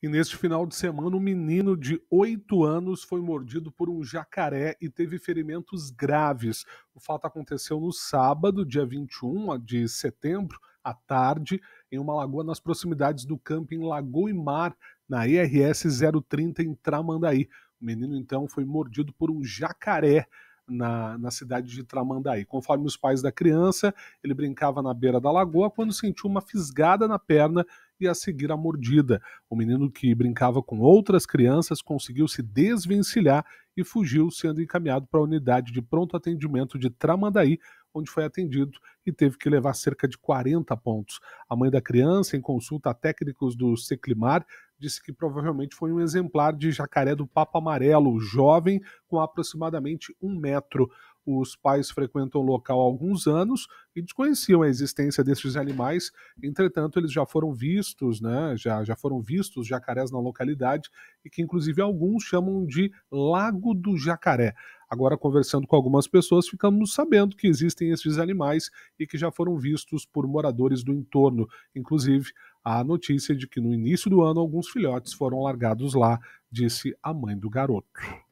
E neste final de semana, um menino de 8 anos foi mordido por um jacaré e teve ferimentos graves. O fato aconteceu no sábado, dia 21 de setembro, à tarde, em uma lagoa nas proximidades do camping Lagoa e Mar, na IRS 030, em Tramandaí. O menino, então, foi mordido por um jacaré na, na cidade de Tramandaí. Conforme os pais da criança, ele brincava na beira da lagoa quando sentiu uma fisgada na perna e a seguir a mordida. O menino que brincava com outras crianças conseguiu se desvencilhar e fugiu, sendo encaminhado para a unidade de pronto atendimento de Tramandaí onde foi atendido e teve que levar cerca de 40 pontos. A mãe da criança, em consulta a técnicos do Seclimar, disse que provavelmente foi um exemplar de jacaré do Papa Amarelo, jovem, com aproximadamente um metro. Os pais frequentam o local há alguns anos e desconheciam a existência desses animais. Entretanto, eles já foram vistos, né? Já, já foram vistos jacarés na localidade e que, inclusive, alguns chamam de Lago do Jacaré. Agora, conversando com algumas pessoas, ficamos sabendo que existem esses animais e que já foram vistos por moradores do entorno. Inclusive, há a notícia de que no início do ano alguns filhotes foram largados lá, disse a mãe do garoto.